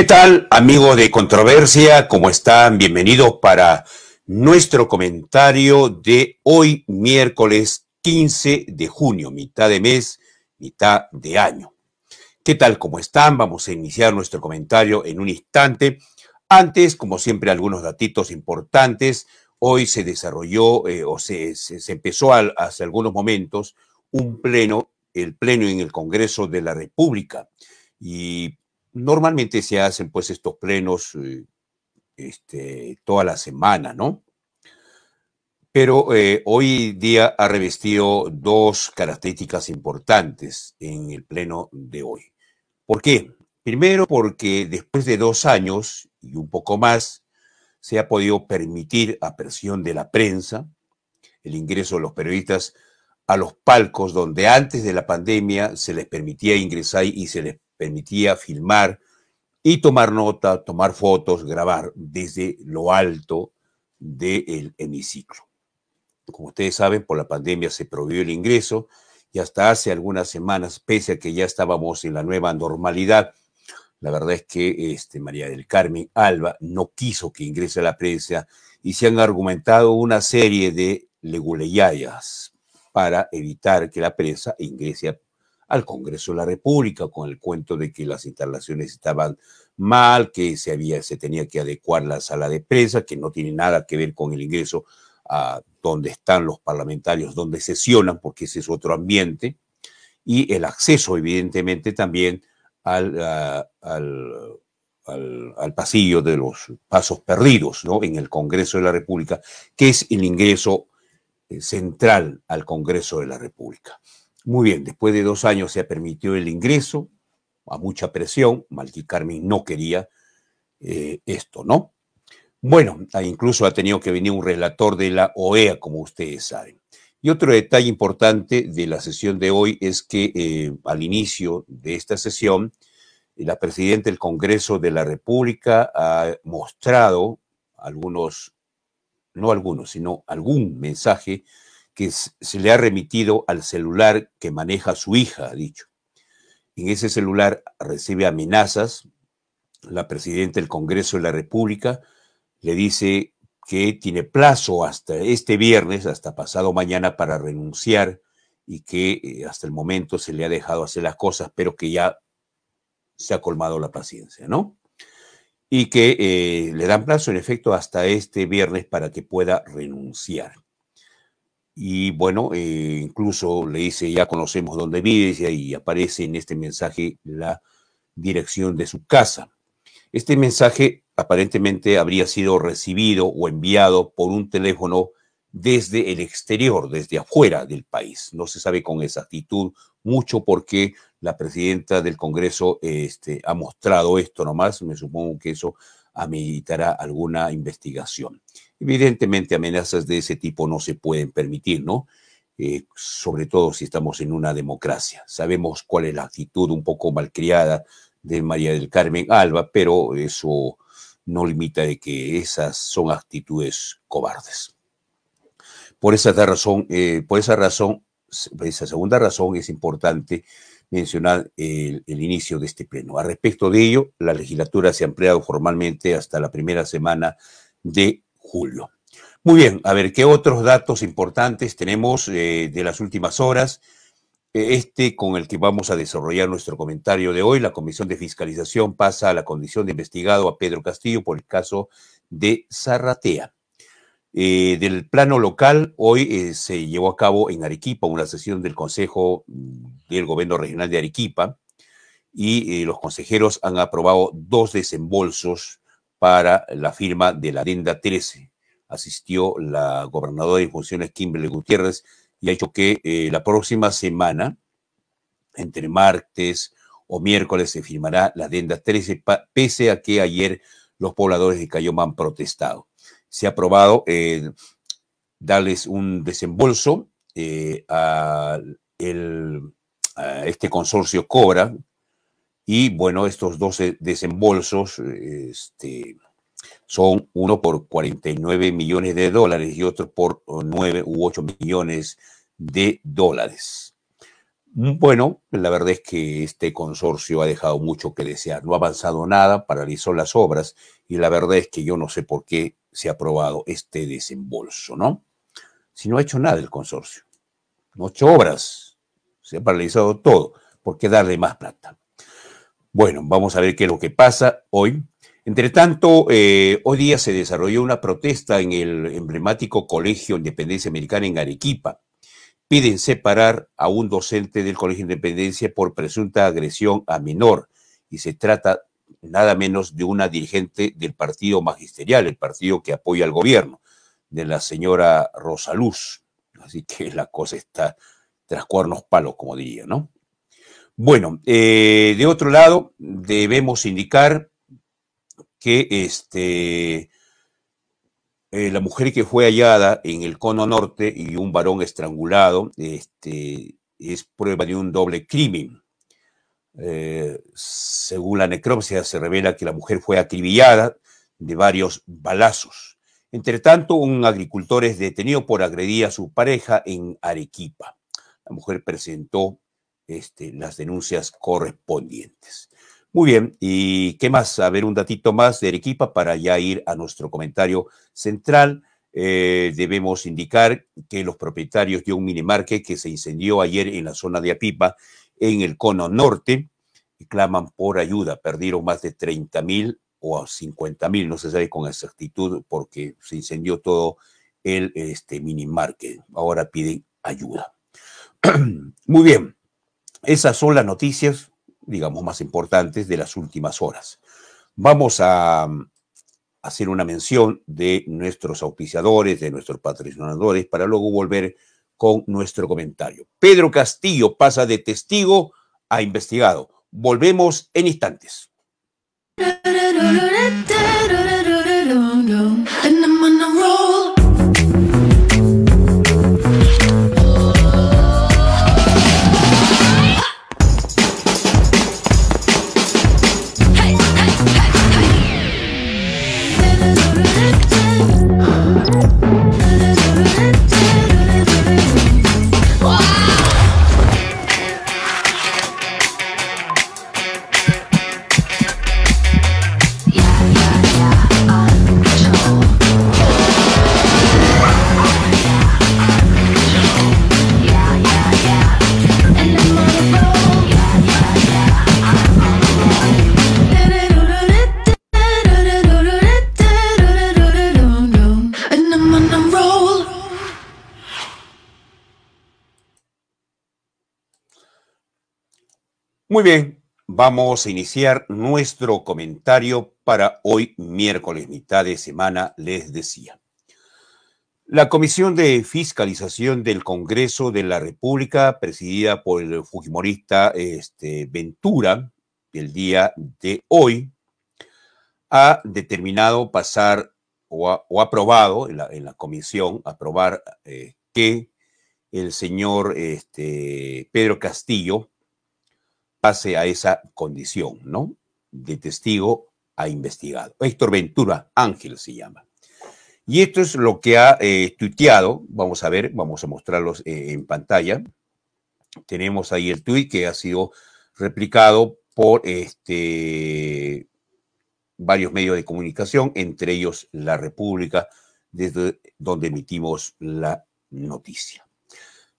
¿Qué tal, amigos de Controversia? ¿Cómo están? Bienvenidos para nuestro comentario de hoy, miércoles 15 de junio, mitad de mes, mitad de año. ¿Qué tal? ¿Cómo están? Vamos a iniciar nuestro comentario en un instante. Antes, como siempre, algunos datitos importantes. Hoy se desarrolló eh, o se, empezó hace algunos momentos un pleno, el pleno en el Congreso de la República. Y normalmente se hacen pues estos plenos eh, este, toda la semana, ¿no? Pero eh, hoy día ha revestido dos características importantes en el pleno de hoy. ¿Por qué? Primero porque después de dos años y un poco más, se ha podido permitir a presión de la prensa el ingreso de los periodistas a los palcos donde antes de la pandemia se les permitía ingresar y se les permitía filmar y tomar nota, tomar fotos, grabar desde lo alto del hemiciclo. Como ustedes saben, por la pandemia se prohibió el ingreso y hasta hace algunas semanas, pese a que ya estábamos en la nueva normalidad, la verdad es que este, María del Carmen Alba no quiso que ingrese a la prensa y se han argumentado una serie de leguleyayas para evitar que la prensa ingrese a al Congreso de la República con el cuento de que las instalaciones estaban mal, que se, había, se tenía que adecuar la sala de prensa, que no tiene nada que ver con el ingreso a donde están los parlamentarios, donde sesionan, porque ese es otro ambiente, y el acceso, evidentemente, también al, pasillo de los pasos perdidos ¿no? en el Congreso de la República, que es el ingreso eh, central al Congreso de la República. Muy bien, después de dos años se ha permitido el ingreso a mucha presión. Malky Carmen no quería eh, esto, ¿no? Bueno, incluso ha tenido que venir un relator de la OEA, como ustedes saben. Y otro detalle importante de la sesión de hoy es que eh, al inicio de esta sesión, la presidenta del Congreso de la República ha mostrado algunos, no algunos, sino algún mensaje que se le ha remitido al celular que maneja su hija, ha dicho. En ese celular recibe amenazas. La presidenta del Congreso de la República le dice que tiene plazo hasta este viernes, hasta pasado mañana, para renunciar y que eh, hasta el momento se le ha dejado hacer las cosas, pero que ya se ha colmado la paciencia, ¿no? Y que eh, le dan plazo, en efecto, hasta este viernes para que pueda renunciar. Y bueno, eh, incluso le dice, ya conocemos dónde vive y aparece en este mensaje la dirección de su casa. Este mensaje aparentemente habría sido recibido o enviado por un teléfono desde el exterior, desde afuera del país. No se sabe con exactitud mucho por qué la presidenta del Congreso este, ha mostrado esto nomás. Me supongo que eso ameritará alguna investigación. Evidentemente amenazas de ese tipo no se pueden permitir, ¿no? Eh, sobre todo si estamos en una democracia. Sabemos cuál es la actitud un poco malcriada de María del Carmen Alba, pero eso no limita de que esas son actitudes cobardes. Por esa razón, eh, por esa razón, esa segunda razón es importante mencionar el, el, inicio de este pleno. A respecto de ello, la legislatura se ha ampliado formalmente hasta la primera semana de julio. Muy bien, a ver, ¿qué otros datos importantes tenemos eh, de las últimas horas? E, este con el que vamos a desarrollar nuestro comentario de hoy, la Comisión de Fiscalización pasa a la condición de investigado a Pedro Castillo por el caso de Zarratea. Eh, del plano local, hoy eh, se llevó a cabo en Arequipa una sesión del Consejo mm, del Gobierno Regional de Arequipa y los consejeros han aprobado dos desembolsos para la firma de la Adenda 13. Asistió la gobernadora de funciones Kimberly Gutiérrez y ha dicho que eh, la próxima semana, entre martes o miércoles, se firmará la Adenda 13, pese a que ayer los pobladores de Cayoma han protestado. Se ha aprobado eh, darles un desembolso eh, a este consorcio Cobra, y bueno, estos 12 desembolsos este, son uno por 49 millones de dólares y otro por 9 u 8 millones de dólares. Bueno, la verdad es que este consorcio ha dejado mucho que desear, no ha avanzado nada, paralizó las obras y la verdad es que yo no sé por qué se ha aprobado este desembolso, ¿no? Si no ha hecho nada el consorcio, No ha hecho obras, se ha paralizado todo, ¿por qué darle más plata? Bueno, vamos a ver qué es lo que pasa hoy. Entre tanto, eh, hoy día se desarrolló una protesta en el emblemático Colegio Independencia Americana en Arequipa. Piden separar a un docente del Colegio Independencia por presunta agresión a menor. Y se trata nada menos de una dirigente del partido magisterial, el partido que apoya al gobierno, de la señora Rosaluz. Así que la cosa está tras cuernos palos, como diría, ¿no? Bueno, eh, de otro lado, debemos indicar que este, eh, la mujer que fue hallada en el cono norte y un varón estrangulado este, es prueba de un doble crimen. Eh, según la necropsia, se revela que la mujer fue acribillada de varios balazos. Entre tanto, un agricultor es detenido por agredir a su pareja en Arequipa. La mujer presentó este, las denuncias correspondientes. Muy bien, ¿y qué más? A ver, un datito más de Arequipa para ya ir a nuestro comentario central. Eh, debemos indicar que los propietarios de un minimarket que se incendió ayer en la zona de Apipa, en el cono norte, claman por ayuda. Perdieron más de 30 mil o 50 mil, no se sabe con exactitud, porque se incendió todo el este, minimarket. Ahora piden ayuda. Muy bien. Esas son las noticias, digamos, más importantes de las últimas horas. Vamos a mm, hacer una mención de nuestros auspiciadores, de nuestros patrocinadores, para luego volver con nuestro comentario. Pedro Castillo pasa de testigo a investigado. Volvemos en instantes. Muy bien, vamos a iniciar nuestro comentario para hoy miércoles, mitad de semana, les decía. La Comisión de Fiscalización del Congreso de la República, presidida por el fujimorista este, Ventura, el día de hoy, ha determinado pasar o ha, aprobado en la, comisión, aprobar eh, que el señor este, Pedro Castillo pase a esa condición, ¿no? De testigo a investigado. Héctor Ventura Ángel se llama. Y esto es lo que ha eh, tuiteado. Vamos a ver, vamos a mostrarlos eh, en pantalla. Tenemos ahí el tuit que ha sido replicado por este, varios medios de comunicación, entre ellos La República, desde donde emitimos la noticia.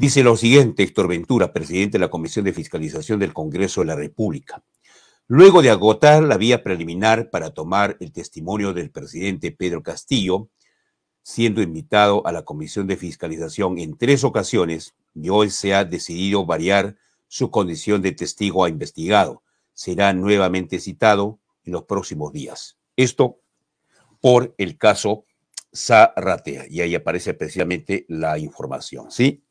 Dice lo siguiente Héctor Ventura, presidente de la Comisión de Fiscalización del Congreso de la República. Luego de agotar la vía preliminar para tomar el testimonio del presidente Pedro Castillo, siendo invitado a la Comisión de Fiscalización en tres ocasiones, y hoy se ha decidido variar su condición de testigo a investigado. Será nuevamente citado en los próximos días. Esto por el caso Zarratea. Y ahí aparece precisamente la información, ¿sí?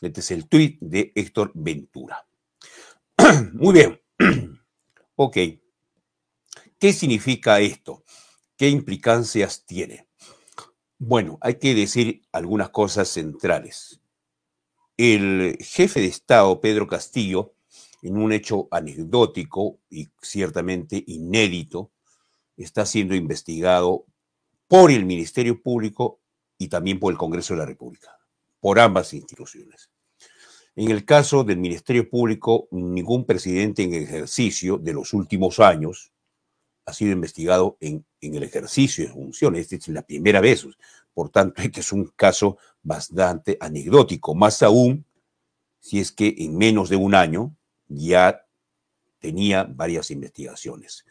Este es el tuit de Héctor Ventura. Muy bien. ok. ¿Qué significa esto? ¿Qué implicancias tiene? Bueno, hay que decir algunas cosas centrales. El jefe de Estado, Pedro Castillo, en un hecho anecdótico y ciertamente inédito, está siendo investigado por el Ministerio Público y también por el Congreso de la República por ambas instituciones. En el caso del Ministerio Público, ningún presidente en ejercicio de los últimos años ha sido investigado en, el ejercicio de funciones. Esta es la primera vez. Por tanto, este es un caso bastante anecdótico, más aún si es que en menos de un año ya tenía varias investigaciones.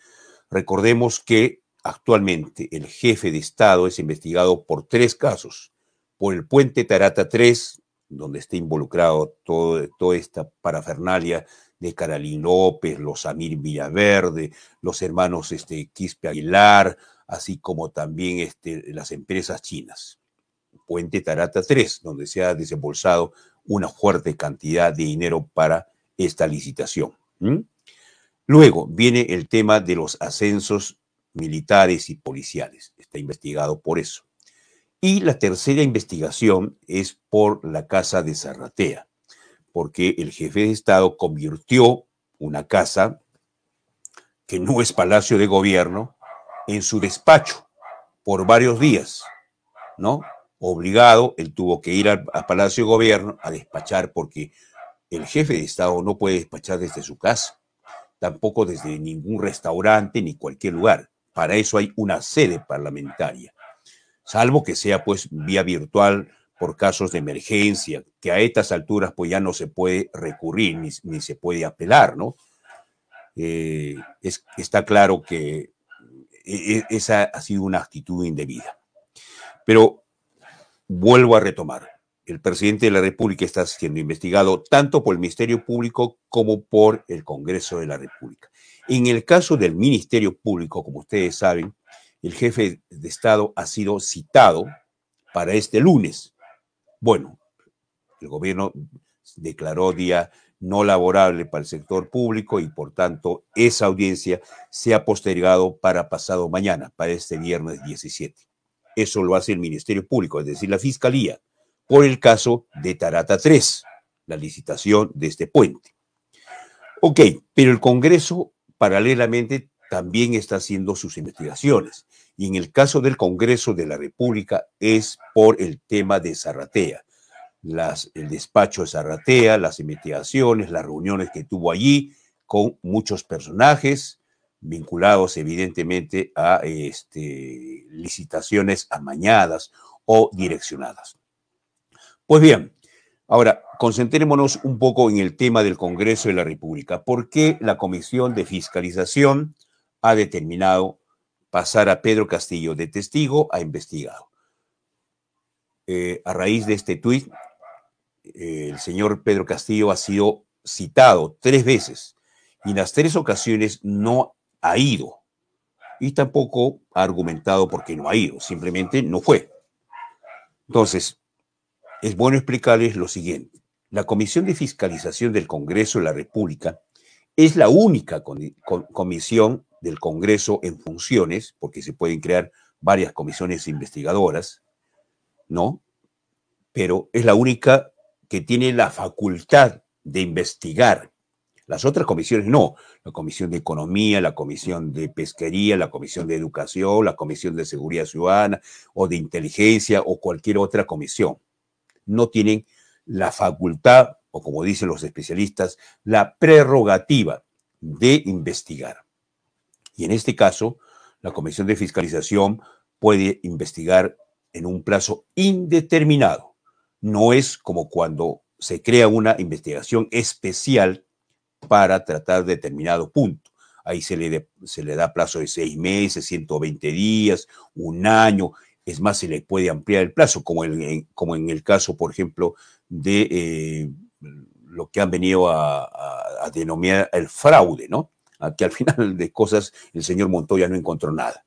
Recordemos que actualmente el jefe de Estado es investigado por tres casos por el puente Tarata 3, donde está involucrado todo, toda esta parafernalia de Caralín López, los Amir Villaverde, los hermanos este, Quispe Aguilar, así como también este, las empresas chinas. Puente Tarata 3, donde se ha desembolsado una fuerte cantidad de dinero para esta licitación. Luego viene el tema de los ascensos militares y policiales. Está investigado por eso. Y la tercera investigación es por la casa de Zarratea, porque el jefe de Estado convirtió una casa que no es palacio de gobierno en su despacho por varios días, ¿no? Obligado, él tuvo que ir al palacio de gobierno a despachar porque el jefe de Estado no puede despachar desde su casa, tampoco desde ningún restaurante ni cualquier lugar. Para eso hay una sede parlamentaria salvo que sea pues vía virtual por casos de emergencia, que a estas alturas pues ya no se puede recurrir ni, ni se puede apelar, ¿no? Eh, es, está claro que e, e, esa ha sido una actitud indebida. Pero vuelvo a retomar, el presidente de la República está siendo investigado tanto por el Ministerio Público como por el Congreso de la República. En el caso del Ministerio Público, como ustedes saben, el jefe de Estado ha sido citado para este lunes. Bueno, el gobierno declaró día no laborable para el sector público y por tanto esa audiencia se ha postergado para pasado mañana, para este viernes 17. Eso lo hace el Ministerio Público, es decir, la Fiscalía, por el caso de Tarata 3, la licitación de este puente. Ok, pero el Congreso paralelamente también está haciendo sus investigaciones. Y en el caso del Congreso de la República es por el tema de Zarratea. Las, el despacho de Zarratea, las investigaciones, las reuniones que tuvo allí con muchos personajes vinculados evidentemente a este, licitaciones amañadas o direccionadas. Pues bien, ahora concentrémonos un poco en el tema del Congreso de la República. ¿Por qué la Comisión de Fiscalización ha determinado pasar a Pedro Castillo de testigo a investigado. Eh, a raíz de este tuit, eh, el señor Pedro Castillo ha sido citado tres veces y en las tres ocasiones no ha ido y tampoco ha argumentado por qué no ha ido, simplemente no fue. Entonces, es bueno explicarles lo siguiente. La Comisión de Fiscalización del Congreso de la República es la única comisión del Congreso en funciones, porque se pueden crear varias comisiones investigadoras, ¿no? Pero es la única que tiene la facultad de investigar. Las otras comisiones no. La Comisión de Economía, la Comisión de Pesquería, la Comisión de Educación, la Comisión de Seguridad Ciudadana o de Inteligencia o cualquier otra comisión. No tienen la facultad, o como dicen los especialistas, la prerrogativa de investigar. Y en este caso, la Comisión de Fiscalización puede investigar en un plazo indeterminado. No es como cuando se crea una investigación especial para tratar determinado punto. Ahí se le, se le da plazo de seis meses, 120 días, un año. Es más, se le puede ampliar el plazo, como, el, como en el caso, por ejemplo, de eh, lo que han venido a, denominar el fraude, ¿no? que al final de cosas el señor Montoya no encontró nada.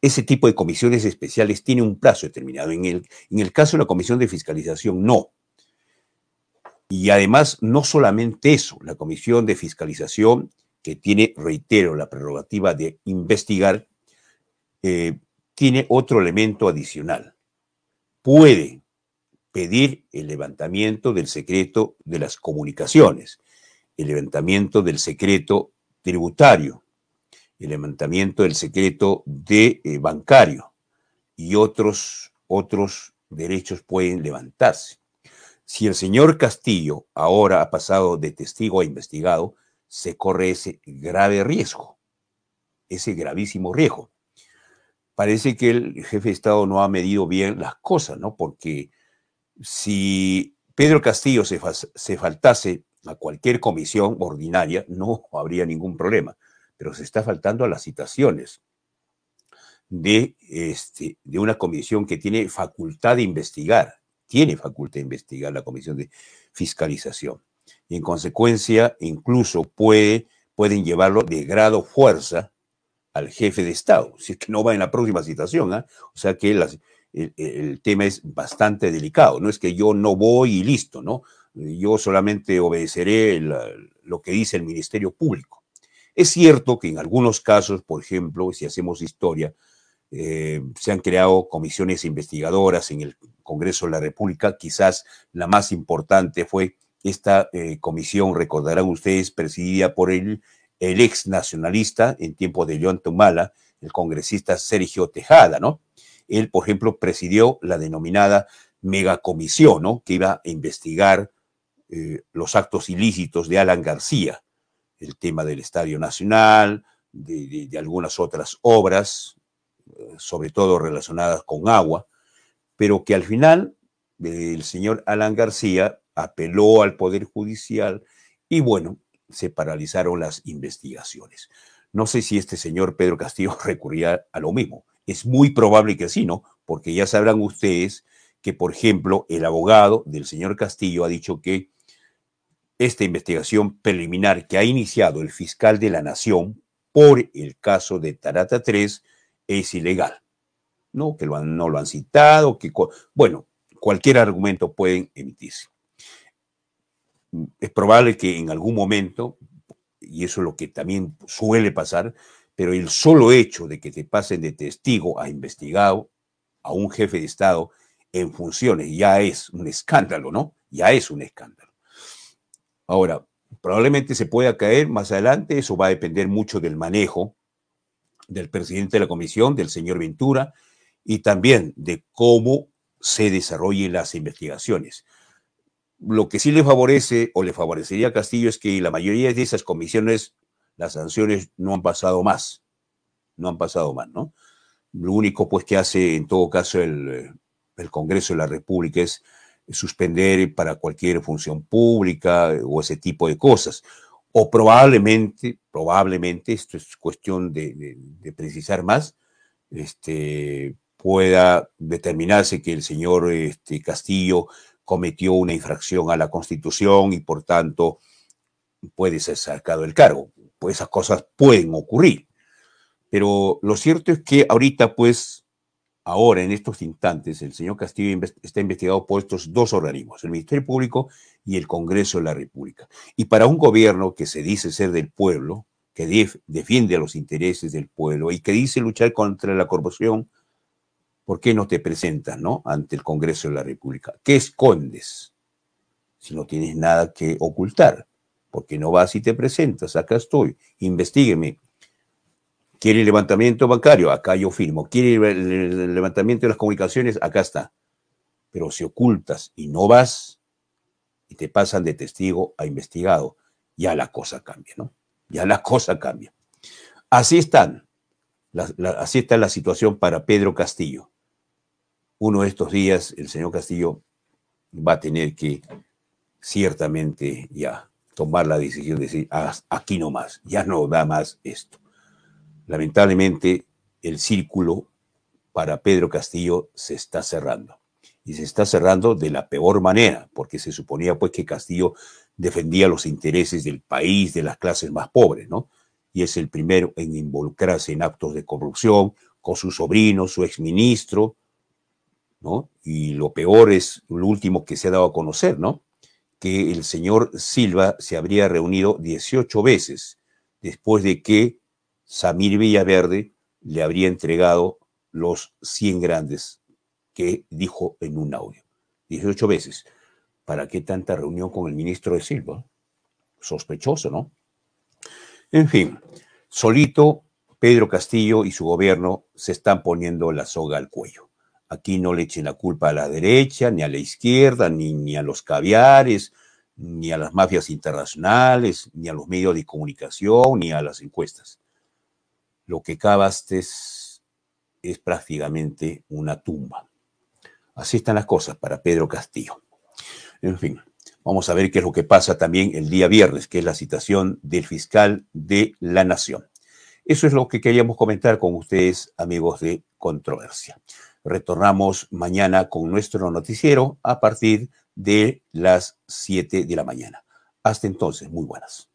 Ese tipo de comisiones especiales tiene un plazo determinado. En el, en el caso de la comisión de fiscalización, no. Y además, no solamente eso, la comisión de fiscalización, que tiene, reitero, la prerrogativa de investigar, eh, tiene otro elemento adicional. Puede pedir el levantamiento del secreto de las comunicaciones, el levantamiento del secreto tributario, el levantamiento del secreto de, eh, bancario y otros, otros derechos pueden levantarse. Si el señor Castillo ahora ha pasado de testigo a investigado, se corre ese grave riesgo, ese gravísimo riesgo. Parece que el jefe de Estado no ha medido bien las cosas, ¿no? Porque si Pedro Castillo se, se faltase a cualquier comisión ordinaria, no habría ningún problema. Pero se está faltando a las citaciones de, este, de una comisión que tiene facultad de investigar, tiene facultad de investigar la comisión de fiscalización. Y en consecuencia, incluso puede, pueden llevarlo de grado fuerza al jefe de Estado, si es que no va en la próxima citación. ¿ah? O sea que el, el tema es bastante delicado, no es que yo no voy y listo, ¿no? yo solamente obedeceré lo que dice el Ministerio Público. Es cierto que en algunos casos, por ejemplo, si hacemos historia, eh, se han creado comisiones investigadoras en el Congreso de la República. Quizás la más importante fue esta eh, comisión, recordarán ustedes, presidida por el, ex nacionalista en tiempo de León Tumala, el congresista Sergio Tejada, ¿no? Él, por ejemplo, presidió la denominada megacomisión, ¿no? Que iba a investigar eh, los actos ilícitos de Alan García, el tema del Estadio Nacional, de, de algunas otras obras, eh, sobre todo relacionadas con agua, pero que al final el señor Alan García apeló al Poder Judicial y bueno, se paralizaron las investigaciones. No sé si este señor Pedro Castillo recurría a lo mismo. Es muy probable que sí, ¿no? Porque ya sabrán ustedes que, por ejemplo, el abogado del señor Castillo ha dicho que esta investigación preliminar que ha iniciado el fiscal de la Nación por el caso de Tarata 3 es ilegal. ¿no? Que lo no lo han citado, que bueno, cualquier argumento pueden emitirse. Es probable que en algún momento, y eso es lo que también suele pasar, pero el solo hecho de que te pasen de testigo a investigado a un jefe de Estado en funciones ya es un escándalo, ¿no? Ya es un escándalo. Ahora, probablemente se pueda caer más adelante, eso va a depender mucho del manejo del presidente de la comisión, del señor Ventura, y también de cómo se desarrollen las investigaciones. Lo que sí le favorece o le favorecería a Castillo es que la mayoría de esas comisiones, las sanciones no han pasado más, no han pasado más, ¿no? Lo único pues que hace en todo caso el, el Congreso de la República es suspender para cualquier función pública eh, o ese tipo de cosas. O probablemente, probablemente, esto es cuestión de, precisar más, este, pueda determinarse que el señor este, Castillo cometió una infracción a la Constitución y por tanto puede ser sacado del cargo. Pues esas cosas pueden ocurrir. Pero lo cierto es que ahorita pues Ahora, en estos instantes, el señor Castillo está investigado por estos dos organismos, el Ministerio Público y el Congreso de la República. Y para un gobierno que se dice ser del pueblo, que defiende a los intereses del pueblo y que dice luchar contra la corrupción, ¿por qué no te presentas ante el Congreso de la República? ¿Qué escondes si no tienes nada que ocultar? ¿Por qué no vas y te presentas? Acá estoy, investigueme, quiere levantamiento bancario, acá yo firmo, quiere el levantamiento de las comunicaciones, acá está. Pero si ocultas y no vas, y te pasan de testigo a investigado, ya la cosa cambia, ¿no? Ya la cosa cambia. Así están, así está la situación para Pedro Castillo. Uno de estos días el señor Castillo va a tener que ciertamente ya tomar la decisión de decir, ah, aquí no más, ya no da más esto lamentablemente el círculo para Pedro Castillo se está cerrando. Y se está cerrando de la peor manera, porque se suponía pues que Castillo defendía los intereses del país, de las clases más pobres, ¿no? Y es el primero en involucrarse en actos de corrupción con su sobrino, su exministro, ¿no? Y lo peor es lo último que se ha dado a conocer, ¿no? Que el señor Silva se habría reunido 18 veces después de que Samir Villaverde le habría entregado los 100 grandes que dijo en un audio. 18 veces. ¿Para qué tanta reunión con el ministro de Silva? Sospechoso, ¿no? En fin, solito Pedro Castillo y su gobierno se están poniendo la soga al cuello. Aquí no le echen la culpa a la derecha, ni a la izquierda, ni, ni a los caviares, ni a las mafias internacionales, ni a los medios de comunicación, ni a las encuestas lo que cavaste es, es prácticamente una tumba. Así están las cosas para Pedro Castillo. En fin, vamos a ver qué es lo que pasa también el día viernes, que es la citación del fiscal de la Nación. Eso es lo que queríamos comentar con ustedes, amigos de Controversia. Retornamos mañana con nuestro noticiero a partir de las 7 de la mañana. Hasta entonces, muy buenas.